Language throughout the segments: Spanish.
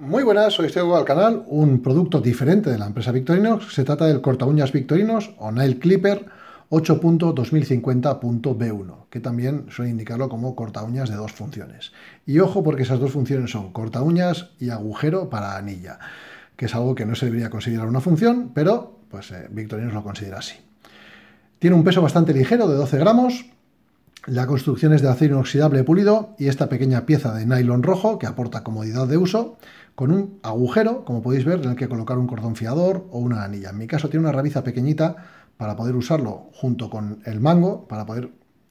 Muy buenas, soy nuevo al canal, un producto diferente de la empresa Victorinox. Se trata del corta uñas Victorinos o Nail Clipper 8.2050.b1, que también suele indicarlo como corta de dos funciones. Y ojo porque esas dos funciones son corta y agujero para anilla, que es algo que no se debería considerar una función, pero pues eh, lo considera así. Tiene un peso bastante ligero de 12 gramos, la construcción es de acero inoxidable pulido y esta pequeña pieza de nylon rojo que aporta comodidad de uso con un agujero, como podéis ver, en el que colocar un cordón fiador o una anilla. En mi caso tiene una rabiza pequeñita para poder usarlo junto con el mango para poder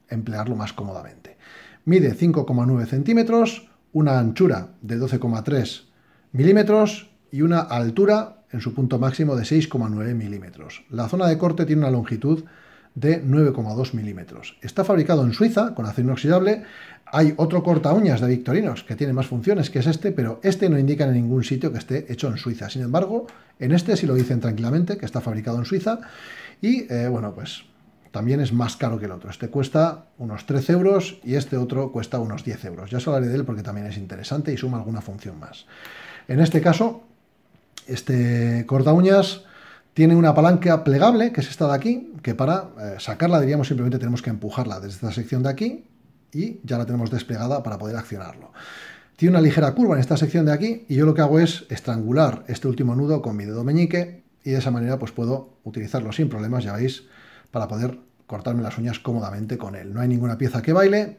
emplearlo más cómodamente. Mide 5,9 centímetros, una anchura de 12,3 milímetros y una altura en su punto máximo de 6,9 milímetros. La zona de corte tiene una longitud de 9,2 milímetros. Está fabricado en Suiza con acero inoxidable. Hay otro corta uñas de Victorinox que tiene más funciones que es este, pero este no indica en ningún sitio que esté hecho en Suiza. Sin embargo, en este sí lo dicen tranquilamente que está fabricado en Suiza y eh, bueno, pues también es más caro que el otro. Este cuesta unos 13 euros y este otro cuesta unos 10 euros. Ya os hablaré de él porque también es interesante y suma alguna función más. En este caso, este corta uñas tiene una palanca plegable, que es esta de aquí, que para eh, sacarla, diríamos, simplemente tenemos que empujarla desde esta sección de aquí y ya la tenemos desplegada para poder accionarlo. Tiene una ligera curva en esta sección de aquí y yo lo que hago es estrangular este último nudo con mi dedo meñique y de esa manera pues puedo utilizarlo sin problemas, ya veis, para poder cortarme las uñas cómodamente con él. No hay ninguna pieza que baile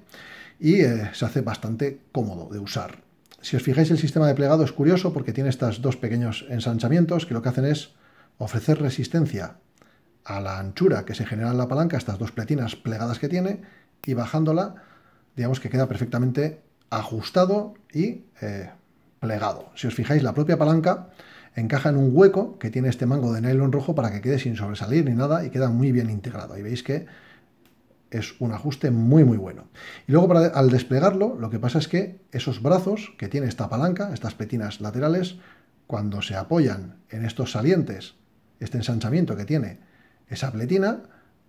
y eh, se hace bastante cómodo de usar. Si os fijáis, el sistema de plegado es curioso porque tiene estos dos pequeños ensanchamientos que lo que hacen es ofrecer resistencia a la anchura que se genera en la palanca, estas dos pletinas plegadas que tiene, y bajándola, digamos que queda perfectamente ajustado y eh, plegado. Si os fijáis, la propia palanca encaja en un hueco que tiene este mango de nylon rojo para que quede sin sobresalir ni nada y queda muy bien integrado. Y veis que es un ajuste muy muy bueno. Y luego para, al desplegarlo, lo que pasa es que esos brazos que tiene esta palanca, estas pletinas laterales, cuando se apoyan en estos salientes este ensanchamiento que tiene esa pletina,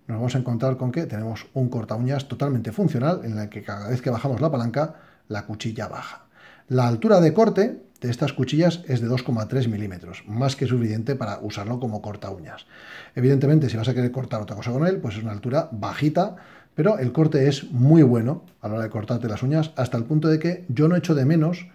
nos vamos a encontrar con que tenemos un corta uñas totalmente funcional en el que cada vez que bajamos la palanca, la cuchilla baja. La altura de corte de estas cuchillas es de 2,3 milímetros, más que suficiente para usarlo como corta uñas. Evidentemente, si vas a querer cortar otra cosa con él, pues es una altura bajita, pero el corte es muy bueno a la hora de cortarte las uñas, hasta el punto de que yo no echo de menos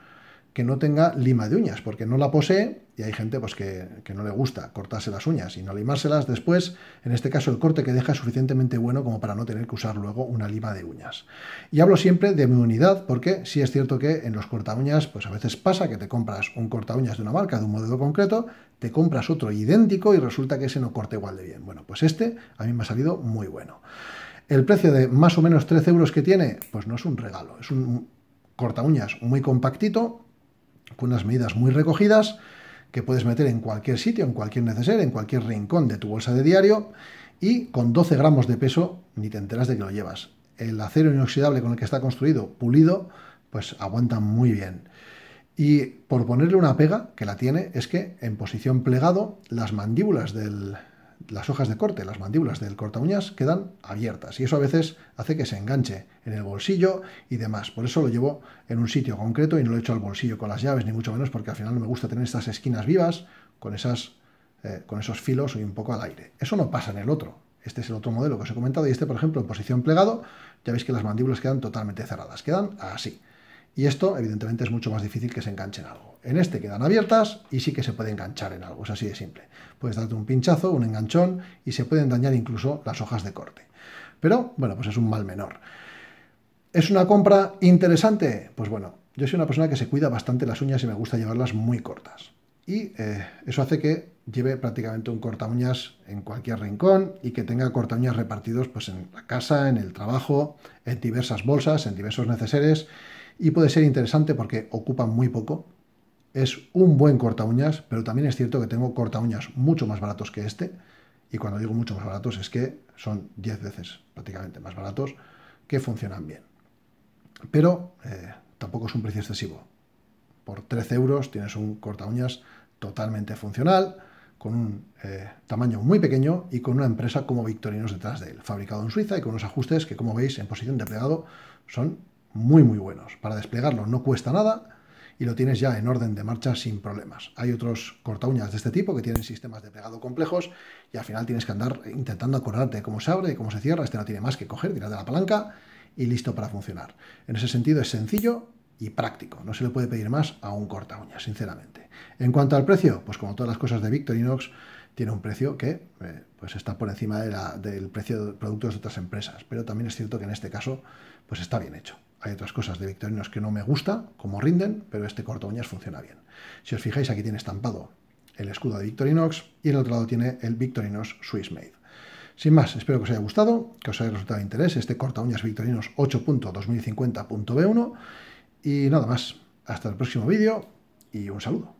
que no tenga lima de uñas, porque no la posee y hay gente pues, que, no le gusta cortarse las uñas, y no limárselas después, en este caso el corte que deja es suficientemente bueno como para no tener que usar luego una lima de uñas. Y hablo siempre de mi unidad porque sí es cierto que en los corta uñas pues a veces pasa que te compras un corta uñas de una marca, de un modelo concreto, te compras otro idéntico y resulta que ese no corta igual de bien. Bueno, pues este a mí me ha salido muy bueno. El precio de más o menos 13 euros que tiene, pues no es un regalo, es un corta uñas muy compactito, con unas medidas muy recogidas, que puedes meter en cualquier sitio, en cualquier necesario, en cualquier rincón de tu bolsa de diario y con 12 gramos de peso ni te enteras de que lo llevas. El acero inoxidable con el que está construido, pulido, pues aguanta muy bien. Y por ponerle una pega, que la tiene, es que en posición plegado, las mandíbulas del, las hojas de corte, las mandíbulas del corta uñas quedan abiertas y eso a veces hace que se enganche en el bolsillo y demás. Por eso lo llevo en un sitio concreto y no lo echo al bolsillo con las llaves, ni mucho menos porque al final no me gusta tener estas esquinas vivas con, esas, eh, con esos filos y un poco al aire. Eso no pasa en el otro. Este es el otro modelo que os he comentado y este, por ejemplo, en posición plegado, ya veis que las mandíbulas quedan totalmente cerradas, quedan así. Y esto, evidentemente, es mucho más difícil que se enganche en algo. En este quedan abiertas y sí que se puede enganchar en algo, es así de simple. Puedes darte un pinchazo, un enganchón y se pueden dañar incluso las hojas de corte. Pero, bueno, pues es un mal menor. ¿Es una compra interesante? Pues bueno, yo soy una persona que se cuida bastante las uñas y me gusta llevarlas muy cortas. Y eh, eso hace que lleve prácticamente un corta uñas en cualquier rincón y que tenga corta uñas repartidos pues, en la casa, en el trabajo, en diversas bolsas, en diversos neceseres y puede ser interesante porque ocupa muy poco. Es un buen corta uñas, pero también es cierto que tengo corta uñas mucho más baratos que este. Y cuando digo mucho más baratos es que son 10 veces prácticamente más baratos que funcionan bien. Pero eh, tampoco es un precio excesivo. Por 13 euros tienes un corta uñas totalmente funcional, con un eh, tamaño muy pequeño y con una empresa como Victorinos detrás de él, fabricado en Suiza y con unos ajustes que, como veis, en posición de plegado son muy muy buenos. Para desplegarlo no cuesta nada y lo tienes ya en orden de marcha sin problemas. Hay otros cortaúñas de este tipo que tienen sistemas de plegado complejos y al final tienes que andar intentando acordarte de cómo se abre y cómo se cierra. Este no tiene más que coger, tirar de la palanca y listo para funcionar. En ese sentido es sencillo y práctico. No se le puede pedir más a un cortaúñas, sinceramente. En cuanto al precio, pues como todas las cosas de Victorinox, tiene un precio que eh, pues está por encima del precio de productos de otras empresas. Pero también es cierto que en este caso pues está bien hecho. Hay otras cosas de Victorinox que no me gusta, como rinden, pero este corta uñas funciona bien. Si os fijáis, aquí tiene estampado el escudo de Victorinox y en el otro lado tiene el Victorinox Swiss Made. Sin más, espero que os haya gustado, que os haya resultado de interés este corta uñas Victorinos 8.2050.b1 y nada más. Hasta el próximo vídeo y un saludo.